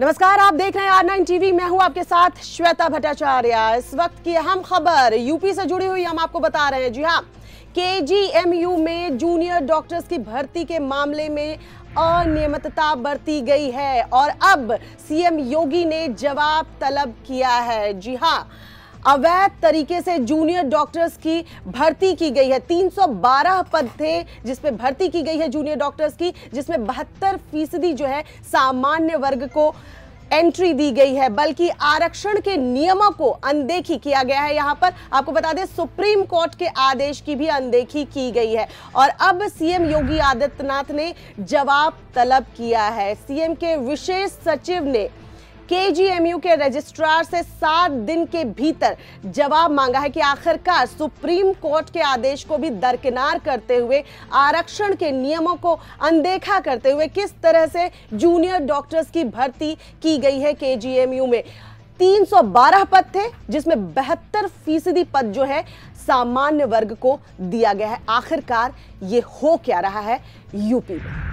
नमस्कार आप देख रहे हैं आर नाइन टीवी मैं हूं आपके साथ श्वेता भट्टाचार्य इस वक्त की अहम खबर यूपी से जुड़ी हुई हम आपको बता रहे हैं जी हाँ केजीएमयू में जूनियर डॉक्टर्स की भर्ती के मामले में अनियमितता बरती गई है और अब सीएम योगी ने जवाब तलब किया है जी हाँ अवैध तरीके से जूनियर डॉक्टर्स की भर्ती की गई है 312 पद थे जिसमें भर्ती की गई है जूनियर डॉक्टर्स की जिसमें बहत्तर फीसदी जो है सामान्य वर्ग को एंट्री दी गई है बल्कि आरक्षण के नियमों को अनदेखी किया गया है यहाँ पर आपको बता दें सुप्रीम कोर्ट के आदेश की भी अनदेखी की गई है और अब सीएम योगी आदित्यनाथ ने जवाब तलब किया है सीएम के विशेष सचिव ने केजीएमयू के रजिस्ट्रार से सात दिन के भीतर जवाब मांगा है कि आखिरकार सुप्रीम कोर्ट के आदेश को भी दरकिनार करते हुए आरक्षण के नियमों को अनदेखा करते हुए किस तरह से जूनियर डॉक्टर्स की भर्ती की गई है के में 312 पद थे जिसमें बहत्तर फीसदी पद जो है सामान्य वर्ग को दिया गया है आखिरकार ये हो क्या रहा है यूपी में